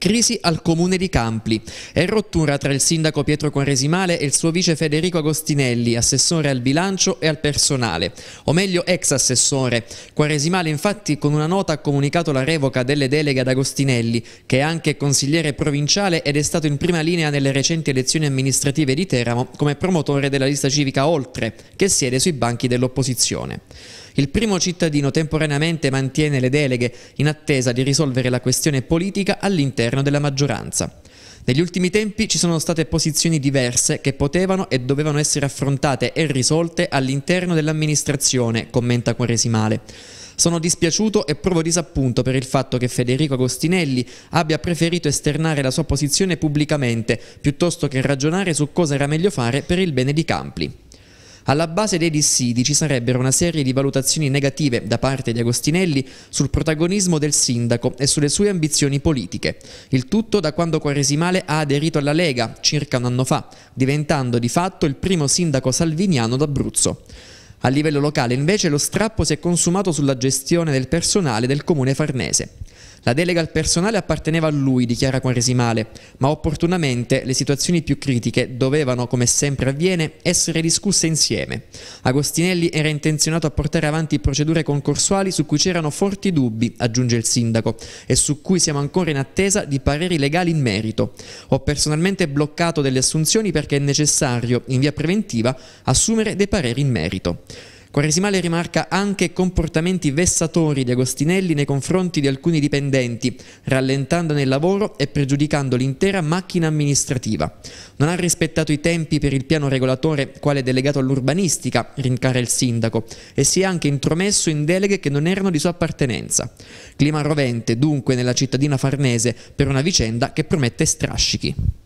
Crisi al comune di Campli. È rottura tra il sindaco Pietro Quaresimale e il suo vice Federico Agostinelli, assessore al bilancio e al personale, o meglio ex assessore. Quaresimale infatti con una nota ha comunicato la revoca delle deleghe ad Agostinelli, che è anche consigliere provinciale ed è stato in prima linea nelle recenti elezioni amministrative di Teramo come promotore della lista civica Oltre, che siede sui banchi dell'opposizione. Il primo cittadino temporaneamente mantiene le deleghe in attesa di risolvere la questione politica all'interno della maggioranza. Negli ultimi tempi ci sono state posizioni diverse che potevano e dovevano essere affrontate e risolte all'interno dell'amministrazione, commenta Quaresimale. Sono dispiaciuto e provo disappunto per il fatto che Federico Agostinelli abbia preferito esternare la sua posizione pubblicamente piuttosto che ragionare su cosa era meglio fare per il bene di Campli. Alla base dei dissidi ci sarebbero una serie di valutazioni negative da parte di Agostinelli sul protagonismo del sindaco e sulle sue ambizioni politiche. Il tutto da quando Quaresimale ha aderito alla Lega circa un anno fa, diventando di fatto il primo sindaco salviniano d'Abruzzo. A livello locale invece lo strappo si è consumato sulla gestione del personale del comune farnese. La delega al personale apparteneva a lui, dichiara Quaresimale, ma opportunamente le situazioni più critiche dovevano, come sempre avviene, essere discusse insieme. Agostinelli era intenzionato a portare avanti procedure concorsuali su cui c'erano forti dubbi, aggiunge il sindaco, e su cui siamo ancora in attesa di pareri legali in merito. Ho personalmente bloccato delle assunzioni perché è necessario, in via preventiva, assumere dei pareri in merito. Quaresimale rimarca anche comportamenti vessatori di Agostinelli nei confronti di alcuni dipendenti, rallentandone il lavoro e pregiudicando l'intera macchina amministrativa. Non ha rispettato i tempi per il piano regolatore quale delegato all'urbanistica, rincara il sindaco, e si è anche intromesso in deleghe che non erano di sua appartenenza. Clima rovente dunque nella cittadina farnese per una vicenda che promette strascichi.